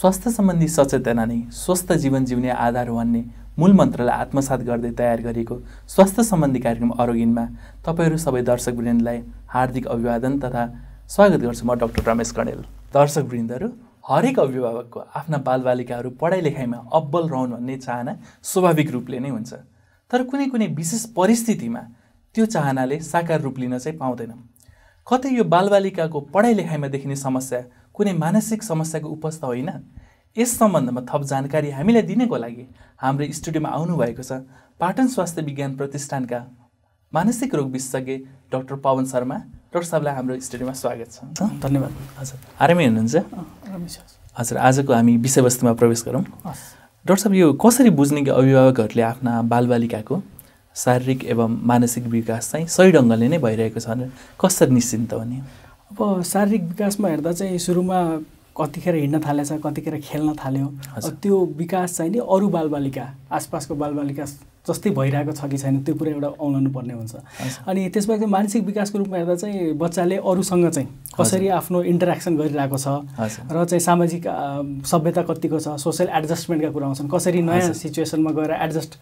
स्वास्थ्य सम्बन्धी सचेतना नै स्वस्थ जीवन जिउने आधार भन्ने मूल मन्त्रलाई आत्मसात गर्दै तयार गरिएको स्वास्थ्य सम्बन्धी कार्यक्रम अरोगिनमा तपाईँहरू सबै दर्शक वृन्दलाई हार्दिक अभिवादन तथा स्वागत गर्छु म डक्टर रमेश कणेल दर्शक वृन्दहरू हरेक अभिभावकको आफ्ना बालबालिकाहरू पढाइ लेखाइमा अब्बल रहन् भन्ने चाहना स्वाभाविक रूपले नै हुन्छ तर कुनै कुनै विशेष परिस्थितिमा त्यो चाहनाले साकार रूप लिन चाहिँ पाउँदैन कतै यो बालबालिकाको पढाइ लेखाइमा देखिने समस्या कुनै मानसिक समस्याको उपस्था होइन यस सम्बन्धमा थप जानकारी हामीलाई दिनको लागि हाम्रो स्टुडियोमा आउनुभएको छ पाटन स्वास्थ्य विज्ञान प्रतिष्ठानका मानसिक रोग विशेषज्ञ डाक्टर पवन शर्मा डाक्टर साहबलाई हाम्रो स्टुडियोमा स्वागत छ धन्यवाद हजुर आरामै हुनुहुन्छ हजुर आजको हामी विषयवस्तुमा प्रवेश गरौँ डाक्टर साहब यो कसरी बुझ्ने कि अभिभावकहरूले आफ्ना बालबालिकाको शारीरिक एवं मानसिक विकास चाहिँ सही ढङ्गले नै भइरहेको छ भनेर कसरी निश्चिन्त हुने अब शारीरिक विकासमा हेर्दा चाहिँ सुरुमा कतिखेर हिँड्न थालेछ कतिखेर खेल्न थाल्यो त्यो विकास चाहिँ नि अरू बालबालिका आसपासको बालबालिका जस्तै भइरहेको छ कि छैन त्यो कुरा एउटा औँलाउनु पर्ने हुन्छ अनि त्यसमा चाहिँ मानसिक विकासको रूपमा हेर्दा चाहिँ बच्चाले अरूसँग चाहिँ कसरी आफ्नो इन्टरेक्सन गरिरहेको छ र चाहिँ सामाजिक सभ्यता कतिको छ सोसियल एडजस्टमेन्टका कुरा आउँछन् कसरी नयाँ सिचुएसनमा गएर एडजस्ट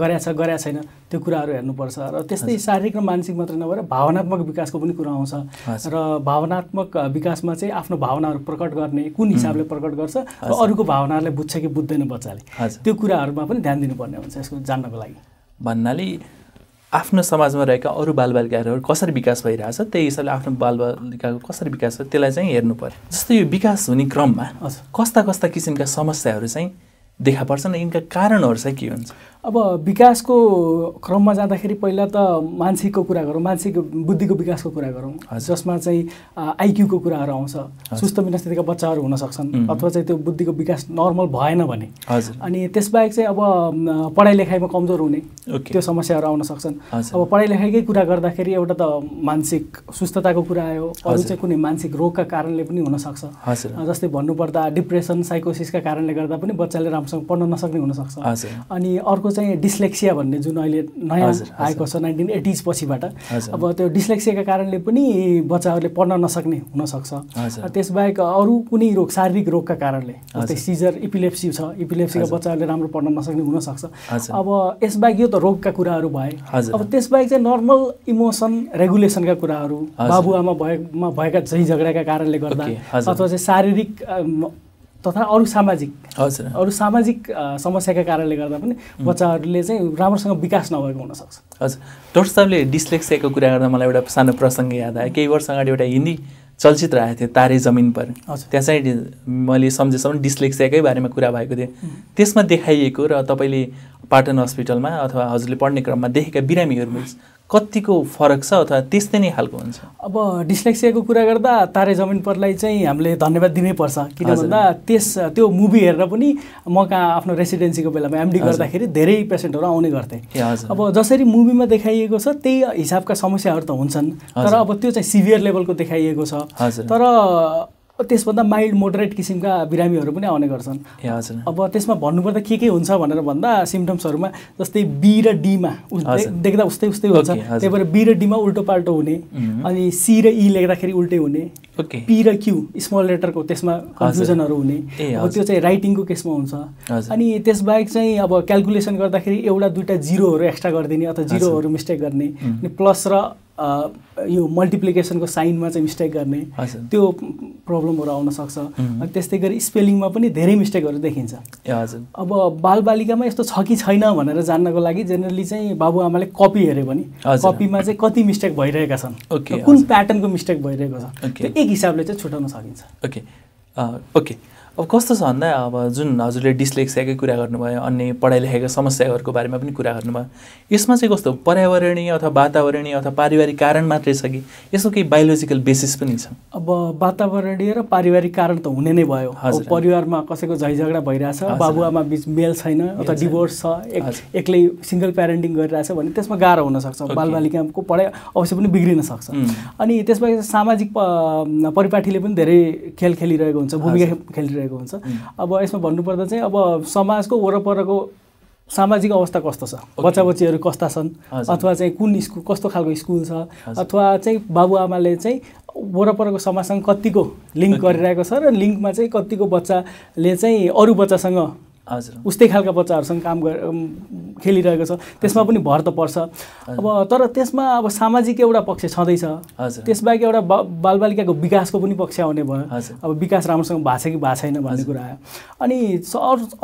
गरेछ छ गराएको छैन त्यो कुराहरू हेर्नुपर्छ र त्यस्तै शारीरिक र मानसिक मात्र नभएर भावनात्मक विकासको पनि कुरा आउँछ र भावनात्मक विकासमा चाहिँ आफ्नो भावनाहरू प्रकट गर्ने कुन हिसाबले प्रकट गर्छ र अरूको भावनाहरूलाई बुझ्छ कि बुझ्दैन बच्चाले त्यो कुराहरूमा पनि ध्यान दिनुपर्ने हुन्छ यसको जान्नको लागि भन्नाले आफ्नो समाजमा रहेका अरू बालबालिकाहरू कसरी विकास भइरहेछ त्यही हिसाबले आफ्नो बालबालिकाको कसरी विकास छ त्यसलाई चाहिँ हेर्नु पर्यो जस्तो यो विकास हुने क्रममा कस्ता कस्ता किसिमका समस्याहरू चाहिँ देखा पर्छन् यिनका कारणहरू चाहिँ के हुन्छ अब विकासको क्रममा जाँदाखेरि पहिला त मानसिकको कुरा गरौँ मानसिक बुद्धिको विकासको कुरा गरौँ जसमा चाहिँ आइक्यूको कुराहरू आउँछ सुस्त मिनास्थितिका बच्चाहरू हुन सक्छन् अथवा चाहिँ त्यो बुद्धिको विकास नर्मल भएन भने अनि त्यसबाहेक चाहिँ अब पढाइ लेखाइमा कमजोर हुने त्यो समस्याहरू आउन सक्छन् अब पढाइ लेखाइकै कुरा गर्दाखेरि एउटा त मानसिक सुस्थताको कुरा आयो अरू चाहिँ कुनै मानसिक रोगका कारणले पनि हुनसक्छ जस्तै भन्नुपर्दा डिप्रेसन साइकोसिसका कारणले गर्दा पनि बच्चाले राम्रोसँग पढ्न नसक्ने हुनसक्छ अनि अर्को अर्को चाहिँ डिस्लेक्सिया भन्ने जुन अहिले नयाँ आएको छ नाइन्टिन एटिज पछिबाट अब त्यो डिस्लेक्सियाका कारणले पनि बच्चाहरूले पढ्न नसक्ने हुनसक्छ त्यसबाहेक अरू कुनै रोग शारीरिक रोगका कारणले जस्तै सिजर इपिलेप्सी छ इपिलेप्सीका बच्चाहरूले राम्रो पढ्न नसक्ने हुनसक्छ अब यसबाहेक यो त रोगका कुराहरू भए अब त्यसबाहेक चाहिँ नर्मल इमोसन रेगुलेसनका कुराहरू बाबुआमा भएमा भएका झै झगडाका कारणले गर्दा अथवा चाहिँ शारीरिक तथा अरू सामाजिक हजुर अरू सामाजिक समस्याका कारणले गर्दा पनि बच्चाहरूले चाहिँ राम्रोसँग विकास नभएको हुनसक्छ हजुर डक्टर साहबले डिस्लेक्सियाको कुरा गर्दा मलाई एउटा सानो प्रसङ्ग याद आयो केही वर्ष अगाडि एउटा हिन्दी चलचित्र आएको थियो तारे जमिन पर त्यहाँ चाहिँ मैले सम्झेसम्म डिस्लेक्सियाकै बारेमा कुरा भएको थिएँ त्यसमा देखाइएको र तपाईँले पाटन हस्पिटलमा अथवा हजुरले पढ्ने क्रममा देखेका बिरामीहरू कतिको फरक छ अथवा त्यस्तै नै खालको हुन्छ अब डिस्लेक्सियाको कुरा गर्दा तारे जमिन परलाई चाहिँ हामीले धन्यवाद दिनैपर्छ किन भन्दा त्यस त्यो मुभी हेरेर पनि म कहाँ आफ्नो रेसिडेन्सीको बेलामा एमडी गर्दाखेरि धेरै पेसेन्टहरू आउने गर्थे अब जसरी मुभीमा देखाइएको छ त्यही हिसाबका समस्याहरू त हुन्छन् तर अब त्यो चाहिँ सिभियर लेभलको देखाइएको छ तर त्यसभन्दा माइल्ड मोडरेट किसिमका बिरामीहरू पनि आउने गर्छन् अब त्यसमा भन्नुपर्दा के के हुन्छ भनेर भन्दा सिम्टम्सहरूमा जस्तै बी र डीमा देख्दा उस्तै उस्तै हुन्छ त्यही भएर बी र डीमा उल्टो पाल्टो हुने अनि सी र ई e लेख्दाखेरि उल्टै हुने पी र क्यु स्मल लेटरको त्यसमा कन्फ्युजनहरू हुने त्यो चाहिँ राइटिङको केसमा हुन्छ अनि त्यसबाहेक चाहिँ अब क्यालकुलेसन गर्दाखेरि एउटा दुइटा जिरोहरू एक्स्ट्रा गरिदिने अथवा जिरोहरू मिस्टेक गर्ने अनि प्लस र यो मल्टिप्लिकेसनको साइनमा चाहिँ मिस्टेक गर्ने त्यो प्रब्लमहरू आउन सक्छ त्यस्तै गरी स्पेलिङमा पनि धेरै मिस्टेकहरू देखिन्छ अब बालबालिकामा यस्तो छ कि छैन भनेर जान्नको लागि जेनरली चाहिँ बाबुआमाले कपी हेऱ्यो भने कपीमा चाहिँ कति मिस्टेक भइरहेका छन् कुन प्याटर्नको मिस्टेक भइरहेको छ हिसाबले चाहिँ छुट्याउन सकिन्छ ओके ओके अब कस्तो छ भन्दा अब जुन हजुरले डिस्लेक्सियाकै कुरा गर्नुभयो अन्य पढाइ लेखेका समस्याहरूको बारेमा पनि कुरा गर्नुभयो यसमा चाहिँ कस्तो पर्यावरणीय अथवा वातावरणीय अथवा पारिवारिक कारण मात्रै छ कि यसको केही बायोलोजिकल बेसिस पनि छ अब वातावरणीय र पारिवारिक कारण त हुने नै भयो हजुर परिवारमा कसैको झैझगडा भइरहेछ बाबुआमा बिच मेल छैन अथवा डिभोर्स छ एक्लै सिङ्गल प्यारेन्टिङ गरिरहेछ भने त्यसमा गाह्रो हुनसक्छ बालबालिकाको पढाइ अवश्य पनि बिग्रिन सक्छ अनि त्यसमा सामाजिक परिपाटीले पनि धेरै खेल खेलिरहेको हुन्छ भूमिका खेलिरहेको भइरहेको हुन्छ अब यसमा भन्नुपर्दा चाहिँ अब समाजको वरपरको सामाजिक अवस्था कस्तो छ बच्चा बच्चीहरू कस्ता छन् अथवा चाहिँ कुन स्कुल कस्तो खालको स्कुल छ अथवा चाहिँ बाबुआमाले चाहिँ वरपरको समाजसँग कतिको लिङ्क गरिरहेको छ र लिङ्कमा चाहिँ कतिको बच्चाले चाहिँ अरू बच्चासँग हजुर उस्तै खालका बच्चाहरूसँग काम गर खेलिरहेको छ त्यसमा पनि भर त पर्छ अब तर त्यसमा अब सामाजिक एउटा पक्ष छँदैछ हजुर त्यसबाहेक एउटा बा बालबालिकाको विकासको पनि पक्ष आउने भयो अब विकास राम्रोसँग भएको छ कि भएको छैन भन्ने कुरा आयो अनि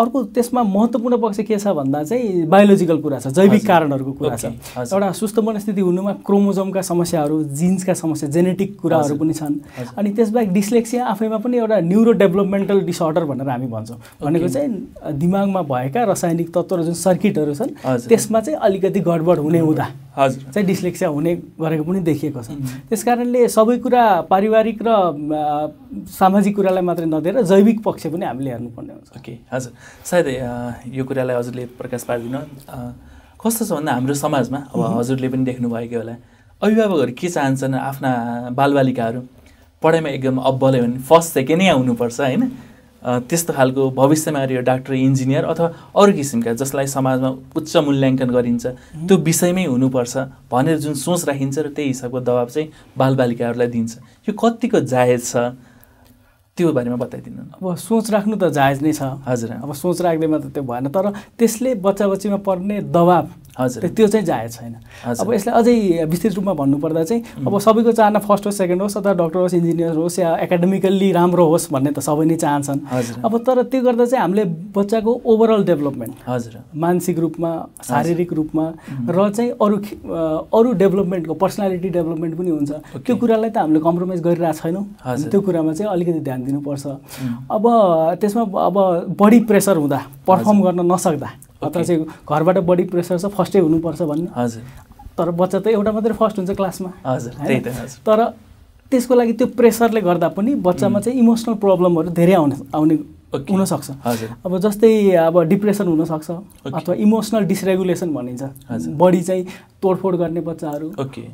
अर्को त्यसमा महत्त्वपूर्ण पक्ष के छ भन्दा चाहिँ बायोलोजिकल कुरा छ जैविक कारणहरूको कुरा छ एउटा सुस्थ मनस्थिति हुनुमा क्रोमोजोमका समस्याहरू जिन्सका समस्या जेनेटिक कुराहरू पनि छन् अनि त्यसबाहेक डिस्लेक्सिया आफैमा पनि एउटा न्युरो डेभलपमेन्टल डिसअर्डर भनेर हामी भन्छौँ भनेको चाहिँ दिमागमा भएका रासायनिक तत्त्व र जुन सर्किटहरू छन् त्यसमा चाहिँ अलिकति गडबड हुने हुँदा हजुर चाहिँ डिस्लेक्सिया हुने गरेको पनि देखिएको छ त्यस कारणले सबै कुरा पारिवारिक र सामाजिक कुरालाई मात्रै नदिएर जैविक पक्ष पनि हामीले हेर्नुपर्ने हुन्छ ओके हजुर सायद यो कुरालाई हजुरले प्रकाश पारिदिनु कस्तो छ भन्दा हाम्रो समाजमा अब हजुरले पनि देख्नुभएको होला अभिभावकहरू के चाहन्छन् आफ्ना बालबालिकाहरू पढाइमा एकदम अब्बल हो भने फर्स्ट सेकेन्डै आउनुपर्छ होइन त्यस्तो खालको भविष्यमा गएर यो डाक्टर इन्जिनियर अथवा अरू किसिमका जसलाई समाजमा उच्च मूल्याङ्कन गरिन्छ त्यो विषयमै हुनुपर्छ भनेर जुन सोच राखिन्छ र त्यही हिसाबको दबाब चाहिँ बालबालिकाहरूलाई दिन्छ यो कतिको जायज छ त्यो बारेमा बताइदिनु अब सोच राख्नु त जायज नै छ हजुर अब सोच राख्दैमा त त्यो भएन तर त्यसले बच्चा बच्चीमा पर्ने दबाब हजुर त्यो चाहिँ जायज छैन अब यसलाई अझै विस्तृत रूपमा भन्नुपर्दा चाहिँ अब सबैको चाहना फर्स्ट होस् सेकेन्ड होस् अथवा डक्टर होस् इन्जिनियर होस् या एकाडेमिकल्ली राम्रो होस् भन्ने त सबै नै चाहन्छन् अब तर त्यो गर्दा चाहिँ हामीले बच्चाको ओभरअल डेभलपमेन्ट हजुर मानसिक रूपमा शारीरिक रूपमा र चाहिँ अरू अरू डेभलपमेन्टको पर्सनालिटी डेभलपमेन्ट पनि हुन्छ त्यो कुरालाई त हामीले कम्प्रोमाइज गरिरहेको छैनौँ त्यो कुरामा चाहिँ अलिकति ध्यान दिनुपर्छ अब त्यसमा अब बढी प्रेसर हुँदा पर्फर्म गर्न नसक्दा अथवा चाहिँ घरबाट बढी प्रेसर छ फर्स्टै हुनुपर्छ भन्ने हजुर तर बच्चा त एउटा मात्रै फर्स्ट हुन्छ क्लासमा हजुर तर त्यसको लागि त्यो प्रेसरले गर्दा पनि बच्चामा चाहिँ इमोसनल प्रब्लमहरू धेरै आउने आउने हुनसक्छ अब जस्तै अब डिप्रेसन हुनसक्छ अथवा इमोसनल डिसरेगुलेसन भनिन्छ बडी चाहिँ तोडफोड गर्ने बच्चाहरू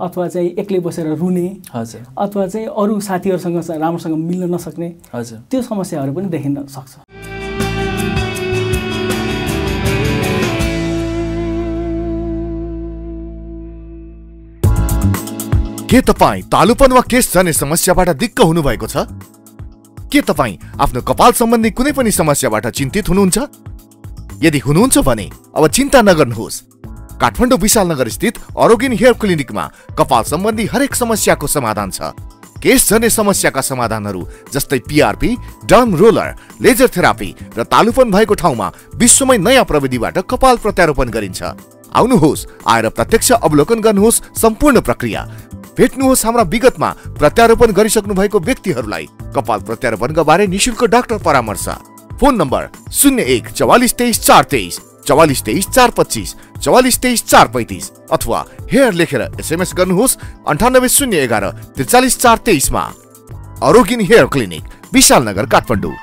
अथवा चाहिँ एक्लै बसेर रुने अथवा चाहिँ अरू साथीहरूसँग राम्रोसँग मिल्न नसक्ने त्यो समस्याहरू पनि देखिन सक्छ के तपाईँ तालुपन वा केस जाने समस्याबाट दिक्क हुनुभएको छ के तपाईँ आफ्नो कपाल सम्बन्धी कुनै पनि समस्याबाट चिन्तित हुनुहुन्छ यदि हुनुहुन्छ भने अब चिन्ता नगर्नुहोस् काठमाडौँ विशालनगर स्थित अरोगिन हेयर क्लिनिकमा कपाल सम्बन्धी हरेक समस्याको समाधान छ केस झर्ने समस्याका समाधानहरू जस्तै PRP derm roller laser therapy र तालुपन भएको ठाउँमा विश्वमै नयाँ प्रविधिबाट कपाल प्रत्यारोपण गरिन्छ आउनुहोस् आएर प्रत्यक्ष अवलोकन गर्नुहोस् सम्पूर्ण प्रक्रिया भेट्नुहोस् हाम्रा विगतमा प्रत्यारोपण गरिसक्नु भएको व्यक्तिहरूलाई कपाल प्रत्यारोपणका बारे निशुल्क डाक्टर परामर्श फोन नम्बर शून्य एक चौवालिस तेइस चार तेइस चौवालिस तेइस चार पच्चिस चौवालिस तेइस चार पैतिस अथवा हेयर लेखेर एसएमएस गर्नुहोस् अन्ठानब्बे शून्य एघार त्रिचालिस चार तेइसमा अरोगिन हेयर क्लिनिक विशालनगर काठमाडौँ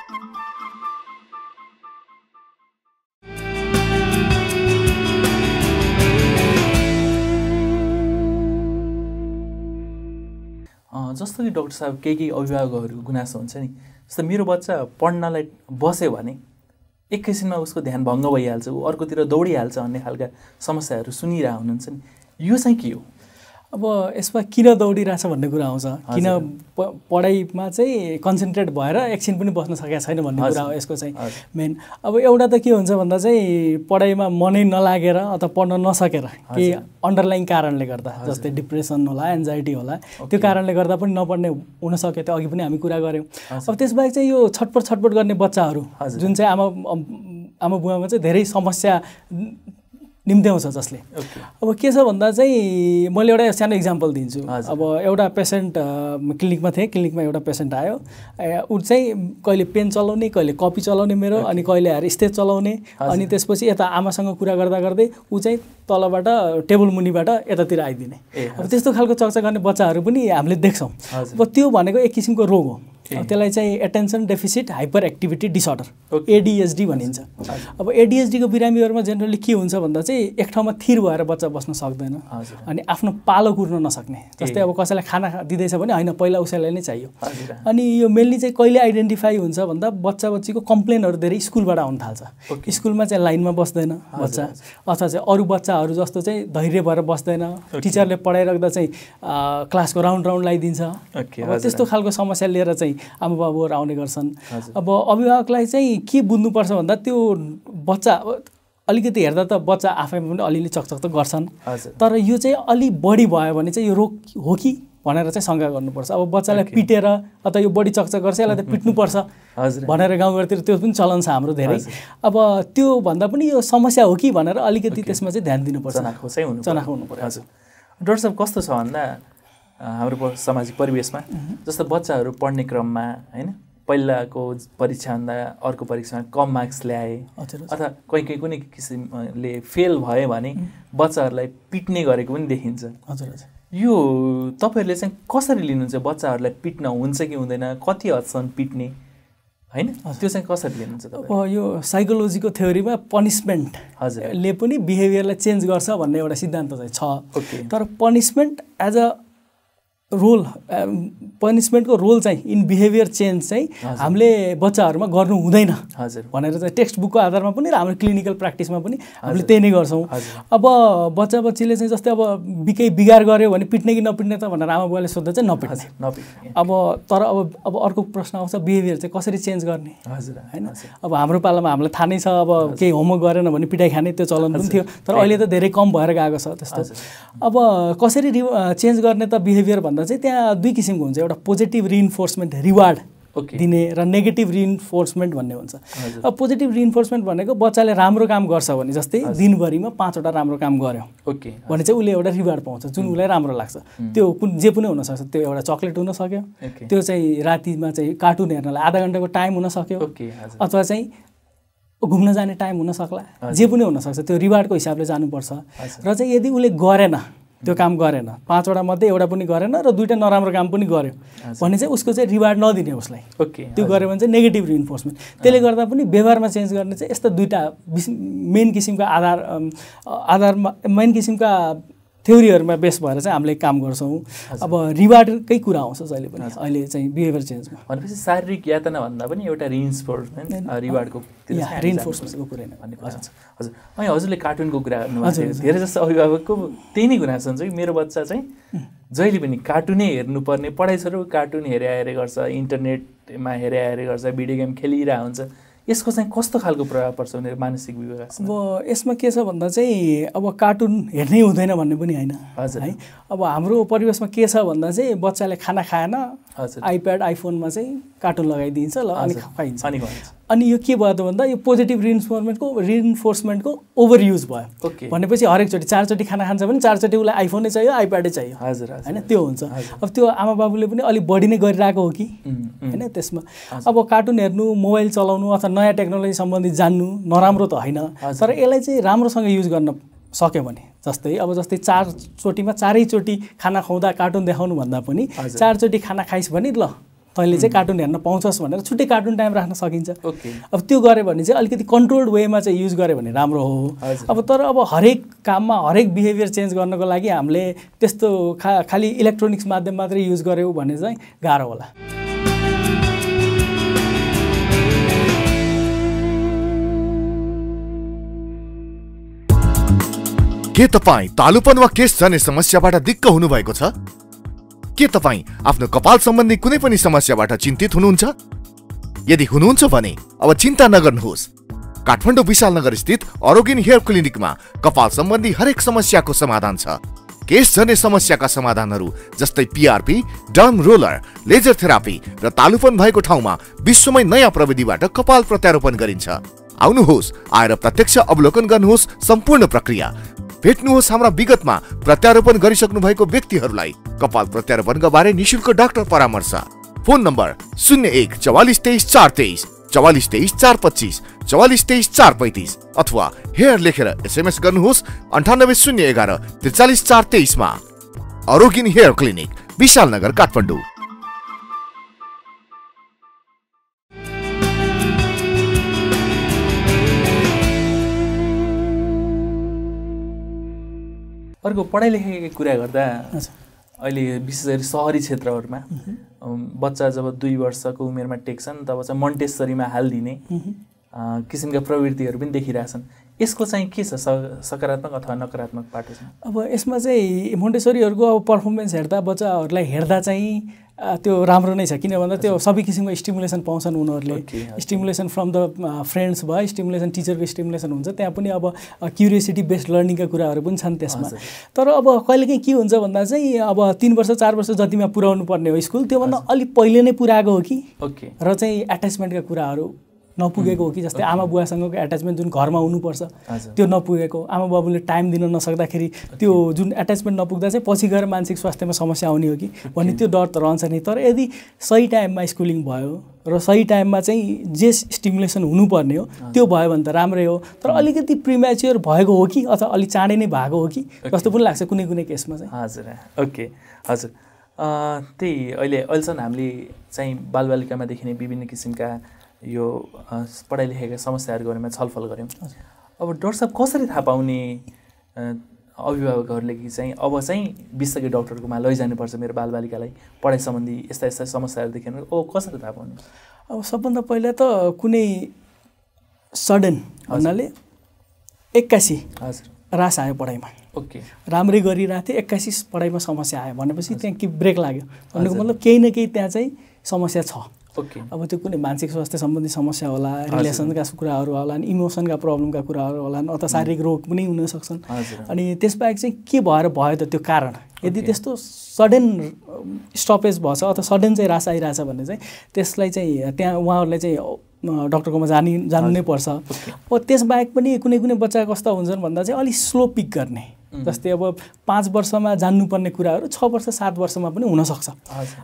जस्तो कि डक्टर साहब केही केही अभिभावकहरू गुनासो हुन्छ नि जस्तो मेरो बच्चा पढ्नलाई बस्यो भने एकैछिनमा उसको ध्यान भङ्ग भइहाल्छ ऊ अर्कोतिर दौडिहाल्छ भन्ने खालका समस्याहरू सुनिरह हुनुहुन्छ नि यो चाहिँ के हो अब यसमा किन दौडिरहेछ भन्ने कुरा आउँछ किन पढाइमा चाहिँ कन्सन्ट्रेट भएर एकछिन पनि बस्न सकेको छैन भन्ने कुरा हो यसको चाहिँ मेन अब एउटा त के हुन्छ भन्दा चाहिँ पढाइमा मनै नलागेर अथवा पढ्न नसकेर केही अन्डरलाइन कारणले गर्दा जस्तै डिप्रेसन होला एन्जाइटी होला त्यो कारणले गर्दा पनि नपढ्ने हुनसक्यो त्यो अघि पनि हामी कुरा गऱ्यौँ अब त्यसबाहेक चाहिँ यो छटपट छटपट गर्ने बच्चाहरू जुन चाहिँ आमा आमा बुवामा चाहिँ धेरै समस्या निम्त्याउँछ जसले अब के छ भन्दा चाहिँ मैले एउटा सानो इक्जाम्पल दिन्छु अब एउटा पेसेन्ट क्लिनिकमा थिएँ क्लिनिकमा एउटा पेसेन्ट आयो ऊ चाहिँ कहिले पेन चलाउने कहिले कपी चलाउने मेरो अनि कहिले आएर स्टेज चलाउने अनि त्यसपछि यता आमासँग कुरा गर्दा गर्दै ऊ चाहिँ तलबाट टेबल मुनिबाट यतातिर आइदिने अब त्यस्तो खालको चर्चा गर्ने बच्चाहरू पनि हामीले देख्छौँ अब त्यो भनेको एक किसिमको रोग हो त्यसलाई चाहिँ attention deficit hyper activity disorder ADHD भनिन्छ अब एडिएसडीको बिरामीहरूमा जेनरली के हुन्छ भन्दा चाहिँ एक ठाउँमा थिर भएर बच्चा बस्न सक्दैन अनि आफ्नो पालो कुर्न नसक्ने जस्तै अब कसैलाई खाना दिँदैछ भने होइन पहिला उसैलाई नै चाहियो अनि यो मेनली चाहिँ कहिले आइडेन्टिफाई हुन्छ भन्दा बच्चा बच्चीको कम्प्लेनहरू धेरै स्कुलबाट आउन थाल्छ स्कुलमा चाहिँ लाइनमा बस्दैन बच्चा अथवा चाहिँ अरू बच्चाहरू जस्तो चाहिँ धैर्य भएर बस्दैन टिचरले पढाइराख्दा चाहिँ क्लासको राउन्ड राउन्ड लगाइदिन्छ त्यस्तो खालको समस्या लिएर चाहिँ आमा बाबुहरू आउने गर्छन् अब अभिभावकलाई चाहिँ के बुझ्नुपर्छ भन्दा त्यो बच्चा अलिकति हेर्दा त बच्चा आफैमा पनि अलिअलि चकचक त गर्छन् तर यो चाहिँ अलि बढी भयो भने चाहिँ यो रोग हो कि भनेर चाहिँ शङ्का गर्नुपर्छ अब बच्चालाई पिटेर अथवा यो बढी चकचक गर्छ यसलाई त पिट्नुपर्छ भनेर गाउँघरतिर त्यो पनि चलन छ हाम्रो धेरै अब त्यो भन्दा पनि यो समस्या हो कि भनेर अलिकति त्यसमा चाहिँ ध्यान दिनुपर्छ चनाखो हुनु हुनुपर्छ हजुर डक्टर साहब कस्तो छ भन्दा हाम्रो सामाजिक परिवेशमा जस्तो बच्चाहरू पढ्ने क्रममा होइन पहिलाको परीक्षाभन्दा अर्को परीक्षामा कम मार्क्स ल्याए अथवा कोही कोही कुनै किसिमले फेल भयो भने बच्चाहरूलाई पिट्ने गरेको पनि देखिन्छ हजुर हजुर यो तपाईँहरूले चाहिँ कसरी लिनुहुन्छ बच्चाहरूलाई पिट्न हुन्छ कि हुँदैन कति हदसम्म पिट्ने होइन त्यो चाहिँ कसरी लिनुहुन्छ अब यो साइकोलोजीको थ्योरीमा पनिसमेन्ट हजुरले पनि बिहेभियरलाई चेन्ज गर्छ भन्ने एउटा सिद्धान्त चाहिँ छ तर पनिसमेन्ट एज अ रोल पनिसमेन्टको रोल चाहिँ इन बिहेभियर चेन्ज चाहिँ हामीले बच्चाहरूमा गर्नु हुँदैन हजुर भनेर चाहिँ टेक्स्ट बुकको आधारमा पनि र हाम्रो क्लिनिकल प्र्याक्टिसमा पनि हामीले त्यही नै गर्छौँ अब बच्चा बच्चीले चाहिँ जस्तै अब बिकै बिगार गऱ्यो भने पिट्ने कि नपिट्ने त भनेर आमा बुवाले सोद्धा चाहिँ नपिट्ने नपिट्ने अब तर अब अब अर्को प्रश्न आउँछ बिहेभियर चाहिँ कसरी चेन्ज गर्ने हजुर होइन अब हाम्रो पालामा हामीलाई थाहा नै छ अब केही होमवर्क गरेन भने पिटाइ खाने त्यो चलन पनि थियो तर अहिले त धेरै कम भएर गएको छ त्यस्तो अब कसरी चेन्ज गर्ने त बिहेभियर भन्दा भन्दा चाहिँ त्यहाँ दुई किसिमको हुन्छ एउटा पोजिटिभ रिइन्फोर्समेन्ट रिवार्ड दिने र नेगेटिभ रिइन्फोर्समेन्ट भन्ने हुन्छ अब पोजिटिभ रिइन्फोर्समेन्ट भनेको बच्चाले राम्रो काम गर्छ भने जस्तै दिनभरिमा पाँचवटा राम्रो काम गऱ्यो ओके भने चाहिँ उसले एउटा रिवार्ड पाउँछ जुन उसलाई राम्रो लाग्छ त्यो कुन जे पनि हुनसक्छ त्यो एउटा चक्लेट हुनसक्यो त्यो चाहिँ रातिमा चाहिँ कार्टुन हेर्नलाई आधा घन्टाको टाइम हुनसक्यो सक्यो अथवा चाहिँ घुम्न जाने टाइम हुनसक्ला जे पनि हुनसक्छ त्यो रिवार्डको हिसाबले जानुपर्छ र चाहिँ यदि उसले गरेन त्यो काम गरेन पाँचवटा मध्ये एउटा पनि गरेन र दुइटा नराम्रो काम पनि गर्यो भने चाहिँ उसको चाहिँ रिवार्ड नदिने उसलाई ओके त्यो गऱ्यो भने चाहिँ नेगेटिभ रिइन्फोर्समेन्ट त्यसले गर्दा पनि व्यवहारमा चेन्ज गर्ने चाहिँ यस्ता दुइटा मेन किसिमका आधार आधारमा मेन किसिमका थ्योरीहरूमा बेस भएर चाहिँ हामीले काम गर्छौँ अब रिवार्डकै कुरा आउँछ जहिले पनि अहिले चाहिँ बिहेभियर चेन्जमा भनेपछि शारीरिक यातना भन्दा पनि एउटा रिइन्फोर्समेन्ट रिवार्डको रिइन्फोर्समेन्टको कुरा हजुर अनि हजुरले कार्टुनको कुरा गर्नुभएको धेरै जस्तो अभिभावकको त्यही नै गुनासो हुन्छ कि मेरो बच्चा चाहिँ जहिले पनि कार्टुनै हेर्नुपर्ने पढाइ छोडेर कार्टुन हेरे आएर गर्छ इन्टरनेटमा हेरे आएर गर्छ भिडियो गेम खेलिरहेको हुन्छ यसको चाहिँ कस्तो खालको प्रभाव पर्छ भनेर मानसिक विकास अब यसमा के छ भन्दा चाहिँ अब कार्टुन हेर्नै हुँदैन भन्ने पनि होइन हजुर है अब हाम्रो परिवेशमा के छ भन्दा चाहिँ बच्चाले खाना खाएन हजुर आइप्याड आइफोनमा चाहिँ कार्टुन लगाइदिन्छ ल अनि खुवाइन्छ अनि यो के भयो त भन्दा यो पोजिटिभ रिइन्फोर्समेन्टको रिइन्फोर्समेन्टको ओभर युज भयो भनेपछि हरेकचोटि चारचोटि खाना खान्छ भने चारचोटि उसलाई आइफोनै चाहियो आइप्याडै चाहियो हजुर होइन त्यो हुन्छ अब त्यो आमा बाबुले पनि अलिक बढी नै गरिरहेको हो कि होइन त्यसमा अब कार्टुन हेर्नु मोबाइल चलाउनु अथवा नयाँ टेक्नोलोजी सम्बन्धी जान्नु नराम्रो त होइन तर यसलाई चाहिँ राम्रोसँग युज गर्न सक्यो भने जस्तै अब जस्तै चारचोटिमा चारैचोटि खाना खुवाउँदा कार्टुन देखाउनु भन्दा पनि चारचोटि खाना खाइस् भने ल तैँले चाहिँ कार्टुन हेर्न पाउँछस् भनेर छुट्टै कार्टुन टाइम राख्न सकिन्छ ओके अब त्यो गऱ्यो भने चाहिँ अलिकति कन्ट्रोल्ड वेमा चाहिँ युज गऱ्यो भने राम्रो हो अब तर अब हरेक काममा हरेक बिहेभियर चेन्ज गर्नको लागि हामीले त्यस्तो खा खालि इलेक्ट्रोनिक्स माध्यम मात्रै युज गऱ्यौँ भने चाहिँ गाह्रो होला के तपाईँ तालुपन वा केस जाने समस्याबाट दिक्क हुनुभएको छ के तपाईँ आफ्नो कपाल सम्बन्धी कुनै पनि समस्याबाट चिन्तित हुनुहुन्छ यदि हुनुहुन्छ भने अब चिन्ता नगर्नुहोस् काठमाडौँ विशालनगर स्थित अरोगिन हेयर क्लिनिकमा कपाल सम्बन्धी हरेक समस्याको समाधान छ केस झर्ने समस्याका समाधानहरू जस्तै PRP derm roller laser therapy र तालुपन भएको ठाउँमा विश्वमै नयाँ प्रविधिबाट कपाल प्रत्यारोपण गरिन्छ आउनुहोस् आएर प्रत्यक्ष अवलोकन गर्नुहोस् सम्पूर्ण प्रक्रिया भेट्नुहोस् हाम्रा विगतमा प्रत्यारोपण गरिसक्नु भएको व्यक्तिहरूलाई कपाल प्रत्यारोपणका बारे निशुल्क डाक्टर परामर्श फोन नम्बर शून्य एक चौवालिस तेइस चार तेइस चौवालिस तेइस चार पच्चिस चौवालिस तेइस चार पैतिस अथवा हेयर लेखेर एसएमएस गर्नुहोस् अन्ठानब्बे शून्य एघार त्रिचालिस चार तेइसमा अरोगिन हेयर क्लिनिक विशालनगर काठमाडौँ अर्को पढाइ लेखेको कुरा गर्दा अहिले विशेष गरी सहरी क्षेत्रहरूमा बच्चा जब दुई वर्षको उमेरमा टेक्छन् तब चाहिँ मन्टेश्वरीमा हालिदिने किसिमका प्रवृत्तिहरू पनि देखिरहेछन् यसको चाहिँ के छ सकारात्मक अथवा नकारात्मक पाटो छ अब यसमा चाहिँ मोन्टेश्वरीहरूको अब पर्फर्मेन्स हेर्दा बच्चाहरूलाई हेर्दा चाहिँ त्यो राम्रो नै छ किन भन्दा त्यो सबै किसिमको स्टिमुलेसन पाउँछन् उनीहरूले स्टिमुलेसन फ्रम द फ्रेन्ड्स भयो स्टिमुलेसन टिचरको स्टिमुलेसन हुन्छ त्यहाँ पनि अब क्युरियोसिटी बेस्ड लर्निङका कुराहरू पनि छन् त्यसमा तर अब कहिलेकाहीँ के हुन्छ भन्दा चाहिँ अब तिन वर्ष चार वर्ष जतिमा पुऱ्याउनु पर्ने हो स्कुल त्योभन्दा अलिक पहिले नै पुऱ्याएको हो कि र चाहिँ एट्याचमेन्टका कुराहरू नपुगेको हो कि जस्तै आमा बुवासँगको एट्याचमेन्ट जुन घरमा हुनुपर्छ त्यो नपुगेको आमा बाबुले टाइम दिन नसक्दाखेरि त्यो जुन एट्याचमेन्ट नपुग्दा चाहिँ पछि गएर मानसिक स्वास्थ्यमा समस्या आउने हो कि भन्ने त्यो डर त रहन्छ नि तर यदि सही टाइममा स्कुलिङ भयो र सही टाइममा चाहिँ जे स्टिमुलेसन हुनुपर्ने हो त्यो भयो भने त राम्रै हो तर अलिकति प्रिम्याच्योर भएको हो कि अथवा अलिक चाँडै नै भएको हो कि जस्तो पनि लाग्छ कुनै कुनै केसमा चाहिँ हजुर ओके हजुर त्यही अहिले अहिलेसम्म हामीले चाहिँ बालबालिकामा देखिने विभिन्न किसिमका यो पढाइ लेखेका समस्याहरू बारेमा छलफल गऱ्यौँ अब डक्टर साहब कसरी थाहा पाउने अभिभावकहरूले कि चाहिँ अब चाहिँ विशेषज्ञ डक्टरकोमा लैजानुपर्छ मेरो बालबालिकालाई पढाइ सम्बन्धी यस्ता यस्ता समस्याहरू देखेन ओ कसरी थाहा पाउनु अब सबभन्दा पहिला त कुनै सडन हुनाले एक्कासी हजुर रास आयो पढाइमा ओके राम्रै गरिरहेको थिएँ एक्कासी पढाइमा समस्या आयो भनेपछि त्यहाँ के ब्रेक लाग्यो भनेको मतलब केही न केही त्यहाँ चाहिँ समस्या छ okay. अब त्यो कुनै मानसिक स्वास्थ्य सम्बन्धी समस्या होला रिलेसनका कुराहरू होला नि इमोसनका प्रब्लमका कुराहरू होला नि अथवा शारीरिक रोग पनि हुन हुनसक्छन् अनि त्यसबाहेक चाहिँ के भएर भयो त त्यो कारण यदि त्यस्तो सडन स्टपेज भएछ अथवा सडन चाहिँ रास आइरहेछ भने चाहिँ त्यसलाई चाहिँ त्यहाँ उहाँहरूलाई चाहिँ डक्टरकोमा जानी जानु नै पर्छ अब त्यसबाहेक पनि कुनै कुनै बच्चा कस्ता हुन्छन् भन्दा चाहिँ अलिक स्लो पिक गर्ने जस्तै अब पाँच वर्षमा जान्नुपर्ने कुराहरू छ वर्ष सात वर्षमा पनि हुनसक्छ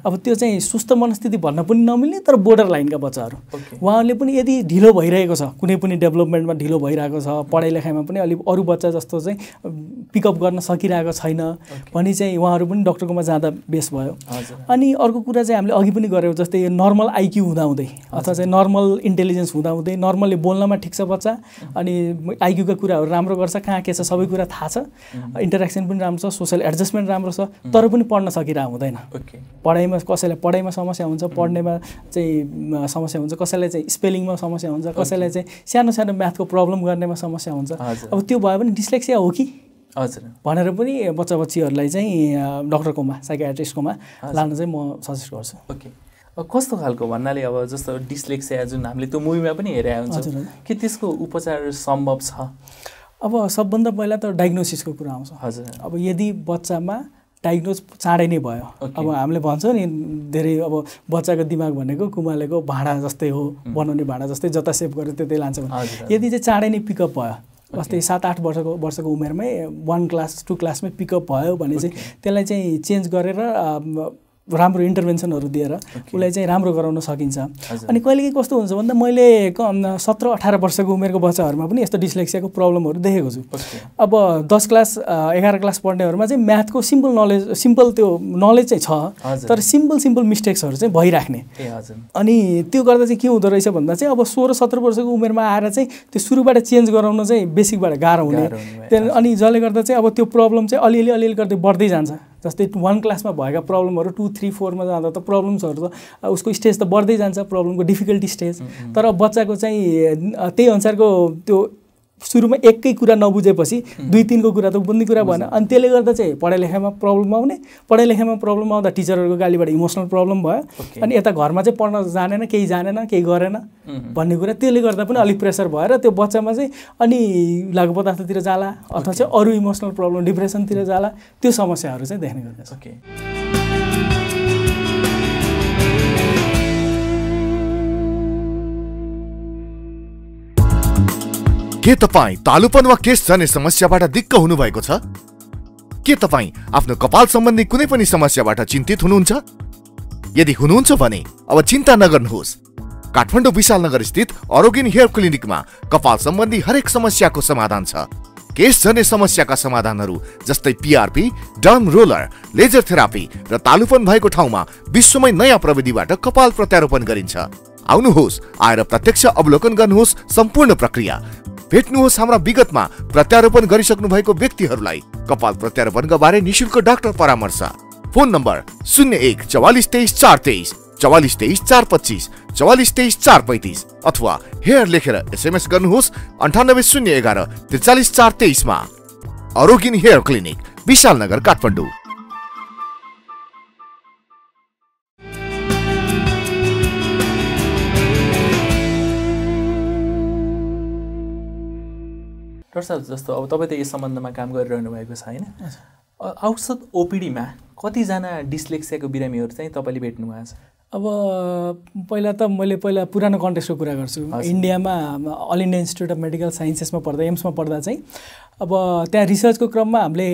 अब त्यो चाहिँ सुस्त मनस्थिति भन्न पनि नमिल्ने तर बोर्डर लाइनका बच्चाहरू उहाँहरूले पनि यदि ढिलो भइरहेको छ कुनै पनि डेभलपमेन्टमा ढिलो भइरहेको छ पढाइ लेखाइमा पनि अलिक अरू बच्चा जस्तो चाहिँ पिकअप गर्न सकिरहेको छैन भने चाहिँ उहाँहरू पनि डक्टरकोमा जाँदा बेस भयो अनि अर्को कुरा चाहिँ हामीले अघि पनि गऱ्यौँ जस्तै यो नर्मल आइक्यू हुँदाहुँदै अथवा चाहिँ नर्मल इन्टेलिजेन्स हुँदाहुँदै नर्मल्ली बोल्नमा ठिक छ बच्चा अनि आइक्यूका कुराहरू राम्रो गर्छ कहाँ के छ सबै कुरा थाहा छ इन्टरेक्सन पनि राम्रो छ सोसियल एडजस्टमेन्ट राम्रो छ तर पनि पढ्न सकिरहेको हुँदैन पढाइमा कसैलाई पढाइमा समस्या हुन्छ पढ्नेमा चाहिँ समस्या हुन्छ कसैलाई चाहिँ स्पेलिङमा समस्या हुन्छ कसैलाई चाहिँ सानो सानो म्याथको प्रब्लम गर्नेमा समस्या हुन्छ अब त्यो भए पनि डिस्लेक्सिया हो कि हजुर भनेर पनि बच्चा बच्चीहरूलाई चाहिँ डक्टरकोमा साइकेट्रिस्टकोमा लानु चाहिँ म सजेस्ट गर्छु ओके कस्तो खालको भन्नाले अब जस्तो डिस्लेक्सिया जुन हामीले त्यो मुभीमा पनि हेरेका हुन्छ कि त्यसको उपचार सम्भव छ अब सबभन्दा पहिला त डायग्नोसिसको कुरा आउँछ हजुर अब यदि बच्चामा डायग्नोज चाँडै नै भयो अब हामीले भन्छौँ नि धेरै अब बच्चाको दिमाग भनेको कुमालेको भाँडा जस्तै हो बनाउने भाँडा जस्तै जता सेभ गरेर त्यतै लान्छ भने यदि चाहिँ चाँडै नै पिकअप भयो जस्तै सात आठ वर्षको वर्षको उमेरमै वान क्लास टू क्लासमै पिकअप भयो भने चाहिँ त्यसलाई चाहिँ चेन्ज गरेर राम्रो इन्टरभेन्सनहरू दिएर okay. उसलाई चाहिँ राम्रो गराउन सकिन्छ अनि कहिलेकाहीँ कस्तो हुन्छ भन्दा मैले सत्र अठार वर्षको उमेरको बच्चाहरूमा पनि यस्तो डिस्लेक्सियाको प्रब्लमहरू देखेको छु अब दस क्लास एघार क्लास पढ्नेहरूमा चाहिँ म्याथको सिम्पल नलेज सिम्पल त्यो नलेज चाहिँ छ तर सिम्पल सिम्पल मिस्टेक्सहरू चाहिँ भइराख्ने अनि त्यो गर्दा चाहिँ के हुँदो रहेछ भन्दा चाहिँ अब सोह्र सत्र वर्षको उमेरमा आएर चाहिँ त्यो सुरुबाट चेन्ज गराउन चाहिँ बेसिकबाट गाह्रो हुने अनि जसले गर्दा चाहिँ अब त्यो प्रब्लम चाहिँ अलिअलि अलिअलि गर्दै बढ्दै जान्छ जस्तै वान क्लासमा भएका प्रब्लमहरू टू थ्री फोरमा जाँदा त प्रब्लम्सहरू त उसको स्टेज त बढ्दै जान्छ प्रब्लमको डिफिकल्टी स्टेज तर बच्चाको चाहिँ त्यही अनुसारको त्यो सुरुमा एकै कुरा नबुझेपछि दुई तिनको कुरा त बुझ्ने कुरा भएन अनि त्यसले गर्दा चाहिँ पढाइ लेखाइमा प्रब्लम आउने पढाइ लेखाइमा प्रब्लम आउँदा टिचरहरूको गालीबाट इमोसनल प्रब्लम भयो अनि यता घरमा चाहिँ पढ्न जानेन केही जानेन केही गरेन भन्ने कुरा त्यसले गर्दा पनि अलिक प्रेसर भएर त्यो बच्चामा चाहिँ अनि लागु पदार्थतिर जाला अथवा चाहिँ अरू इमोसनल प्रब्लम डिप्रेसनतिर जाला त्यो समस्याहरू चाहिँ देख्ने गर्दछ के तपाईँ तालुपन वा केस जाने समस्याबाट दिक्क हुनुभएको छ के तपाईँ आफ्नो कपाल सम्बन्धी कुनै पनि समस्याबाट चिन्तित हुनुहुन्छ यदि हुनुहुन्छ भने अब चिन्ता नगर्नुहोस् काठमाडौँ विशालनगर स्थित अरोगिन हेयर क्लिनिकमा कपाल सम्बन्धी हरेक समस्याको समाधान छ केस झर्ने समस्याका समाधानहरू जस्तै PRP derm roller laser therapy र तालुपन भएको ठाउँमा विश्वमै नयाँ प्रविधिबाट कपाल प्रत्यारोपण गरिन्छ आउनुहोस् आएर प्रत्यक्ष अवलोकन गर्नुहोस् सम्पूर्ण प्रक्रिया भेट्नुहोस् हाम्रा विगतमा प्रत्यारोपण गरिसक्नु भएको व्यक्तिहरूलाई कपाल प्रत्यारोपणका बारे निशुल्क डाक्टर परामर्श फोन नम्बर शून्य एक चौवालिस तेइस चार तेइस चौवालिस तेइस चार पच्चिस चौवालिस तेइस चार पैतिस अथवा हेयर लेखेर एसएमएस गर्नुहोस् अन्ठानब्बे शून्य एघार त्रिचालिस चार तेइसमा अरोगिन हेयर क्लिनिक विशाल नगर काठमाडौँ डक्टर साहब जस्तो अब तपाईँ त यस सम्बन्धमा काम गरिरहनु भएको छ होइन औसत ओपिडीमा कतिजना डिस्लेक्सियाको बिरामीहरू चाहिँ तपाईँले भेट्नु भएको छ अब पहिला त मैले पहिला पुरानो कन्टेक्स्टको कुरा गर्छु इन्डियामा all India institute of medical साइन्सेसमा पढ्दा एम्समा पढ्दा चाहिँ अब त्यहाँ रिसर्चको क्रममा हामीले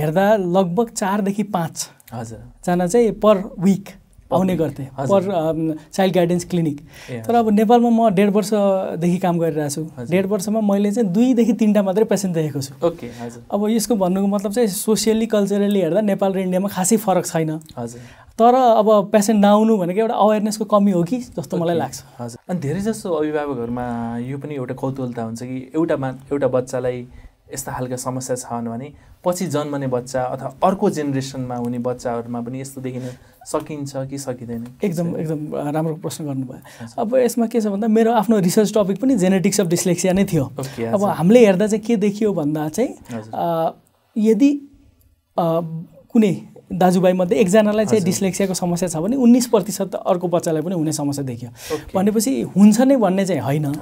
हेर्दा लगभग चारदेखि हजुरजना चाहिँ पर विक आउने गर्थेँ पर चाइल्ड गाइडेन्स क्लिनिक तर अब नेपालमा म डेढ वर्षदेखि काम गरिरहेको छु डेढ वर्षमा मैले चाहिँ दुईदेखि तिनवटा मात्रै पेसेन्ट देखेको छु ओके हजुर अब यसको भन्नुको मतलब चाहिँ सोसियली कल्चरली हेर्दा नेपाल र इन्डियामा खासै फरक छैन हजुर तर अब पेसेन्ट नआउनु भनेको एउटा अवेरनेसको कमी हो कि जस्तो मलाई लाग्छ हजुर अनि धेरै जसो अभिभावकहरूमा यो पनि एउटा कौतुहलता हुन्छ कि एउटा मा एउटा बच्चालाई यस्ता खालका समस्या छ भने पछि जन्मने बच्चा अथवा अर्को जेनेरेसनमा हुने बच्चाहरूमा पनि यस्तो देखिने सकिन्छ कि सकिँदैन एकदम एकदम राम्रो प्रश्न गर्नुभयो अब यसमा के छ भन्दा मेरो आफ्नो रिसर्च टपिक पनि जेनेटिक्स अफ डिस्लेक्सिया नै थियो अब हामीले हेर्दा चाहिँ के देखियो भन्दा चाहिँ यदि कुनै दाजुभाइमध्ये एकजनालाई चाहिँ डिस्लेक्सियाको समस्या छ भने उन्नाइस प्रतिशत अर्को बच्चालाई पनि हुने समस्या देखियो भनेपछि हुन्छ नै भन्ने चाहिँ होइन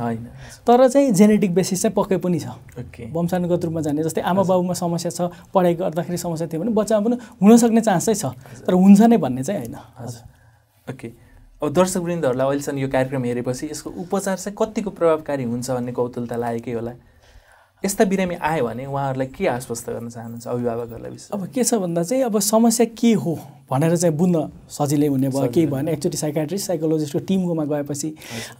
तर चाहिँ जेनेटिक बेसिस चाहिँ पक्कै पनि छ वंशानुगत रूपमा जाने जस्तै आमा बाबुमा समस्या छ पढाइ गर्दाखेरि समस्या थियो भने बच्चामा पनि हुनसक्ने चान्स चाहिँ छ तर हुन्छ नै भन्ने चाहिँ होइन ओके अब दर्शकवृन्दहरूलाई अहिलेसम्म यो कार्यक्रम हेरेपछि यसको उपचार चाहिँ कतिको प्रभावकारी हुन्छ भन्ने कौतुलता लागेकै होला यस्ता बिरामी आयो भने उहाँहरूलाई के आश्वस्त गर्न चाहनुहुन्छ अभिभावकहरूलाई विषय अब के छ भन्दा चाहिँ अब समस्या के हो भनेर चाहिँ बुझ्न सजिलै हुने भयो केही भएन एकचोटि साइकाट्रिस्ट साइकोलोजिस्टको टिमकोमा गएपछि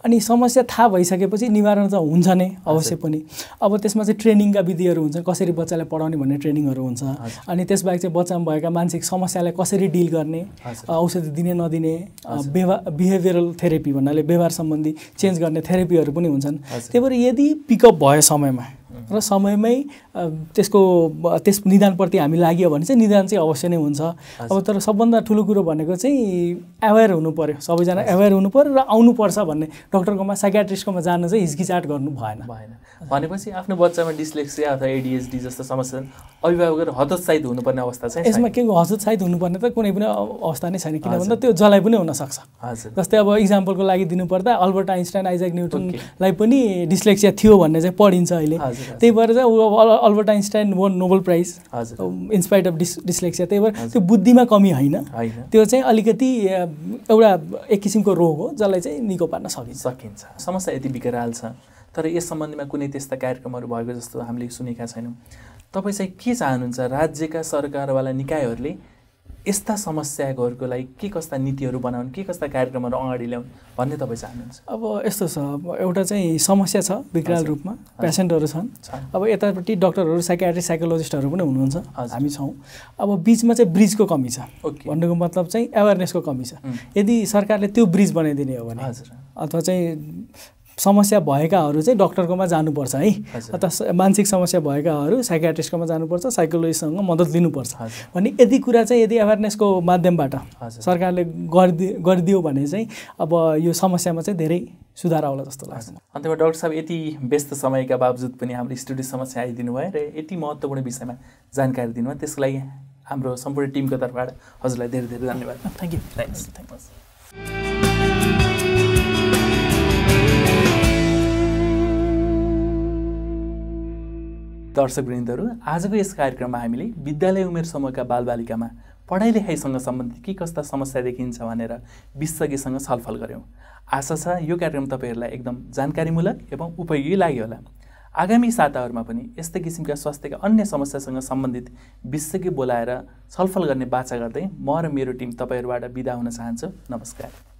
अनि समस्या थाहा भइसकेपछि निवारण त हुन्छ नै अवश्य पनि अब त्यसमा चाहिँ ट्रेनिङका विधिहरू हुन्छ कसरी बच्चालाई पढाउने भन्ने ट्रेनिङहरू हुन्छ अनि त्यसबाहेक चाहिँ बच्चामा भएका मानसिक समस्यालाई कसरी डिल गर्ने औषधि दिने नदिने व्यवहार बिहेभियरल थेरेपी भन्नाले व्यवहार सम्बन्धी चेन्ज गर्ने थेरेपीहरू पनि हुन्छन् त्यही भएर यदि पिकअप भयो समयमा र समयमै त्यसको त्यस निदानप्रति हामी लाग्यो भने चाहिँ निदान चाहिँ अवश्य नै हुन्छ अब तर सबभन्दा ठुलो कुरो भनेको चाहिँ एवेर हुनु पऱ्यो सबैजना एवेर हुनु पऱ्यो र आउनुपर्छ भन्ने डक्टरकोमा साइकेट्रिस्टकोमा जान चाहिँ हिचकिचाट गर्नु भएन भएन भनेपछि आफ्नो बच्चामा डिस्लेक्सिया अथवा एडिएसडी जस्तो समस्या अभिभावकहरू हतोत्साहित हुनुपर्ने अवस्था छ यसमा के हतोत्साहित हुनुपर्ने त कुनै पनि अवस्था नै छैन किन त्यो जलाइ पनि हुनसक्छ जस्तै अब इक्जाम्पलको लागि दिनुपर्दा अल्बर्ट आइन्स्टाइन आइजाक न्युटनलाई पनि डिस्लेक्सिया थियो भन्ने चाहिँ पढिन्छ अहिले त्यही भएर चाहिँ ऊ Albert Einstein won Nobel prize हजुर इन्सपाइट अफ डिस डिस्लेक्सिया त्यही भएर त्यो बुद्धिमा कमी होइन त्यो चाहिँ अलिकति एउटा एक किसिमको रोग हो जसलाई चाहिँ निको पार्न सकिन्छ सकिन्छ समस्या यति बिकराल छ तर यस सम्बन्धमा कुनै त्यस्ता कार्यक्रमहरू भएको जस्तो हामीले सुनेका छैनौँ तपाईँ चाहिँ के चाहनुहुन्छ राज्यका सरकारवाला निकायहरूले यस्ता समस्याहरूको लागि के कस्ता नीतिहरू बनाउने के कस्ता कार्यक्रमहरू अगाडि ल्याउनु भन्ने तपाईँ चाहनुहुन्छ अब यस्तो छ अब एउटा चाहिँ समस्या छ विकराल रूपमा पेसेन्टहरू छन् अब यतापट्टि डक्टरहरू साइकेट्री साइकोलोजिस्टहरू पनि हुनुहुन्छ हामी छौँ अब बिचमा चाहिँ ब्रिजको कमी छ भन्नुको मतलब चाहिँ एवेरनेसको कमी छ यदि सरकारले त्यो ब्रिज बनाइदिने हो भने अथवा चाहिँ समस्या भएकाहरू चाहिँ डक्टरकोमा जानुपर्छ है अथवा मानसिक समस्या भएकाहरू साइकेट्रिस्टकोमा जानुपर्छ साइकोलोजिस्टसँग मद्दत लिनुपर्छ भने यदि कुरा चाहिँ यदि एवेरनेसको माध्यमबाट सरकारले गरिदि गरिदियो भने चाहिँ अब यो समस्यामा चाहिँ धेरै सुधार आउला जस्तो लाग्छ अन्त्यमा डक्टर साहब यति व्यस्त समयका बावजुद पनि हाम्रो स्टुडियो समस्या आइदिनु भयो र यति महत्त्वपूर्ण विषयमा जानकारी दिनुभयो त्यसको लागि हाम्रो सम्पूर्ण टिमको तर्फबाट हजुरलाई धेरै धेरै धन्यवाद थ्याङ्क यू थ्याङ्क यू दर्शकवृन्दहरू आजको यस कार्यक्रममा हामीले विद्यालय उमेर समूहका बालबालिकामा पढाइ लेखाइसँग सम्बन्धित के कस्ता समस्या देखिन्छ भनेर विशेषज्ञसँग छलफल गऱ्यौँ आशा छ यो कार्यक्रम तपाईँहरूलाई एकदम जानकारीमूलक एवं उपयोगी लाग्यो होला आगामी साताहरूमा पनि यस्तै किसिमका स्वास्थ्यका अन्य समस्यासँग सम्बन्धित विशेषज्ञ बोलाएर छलफल गर्ने बाचा गर्दै म र मेरो टिम तपाईँहरूबाट बिदा हुन चाहन्छु नमस्कार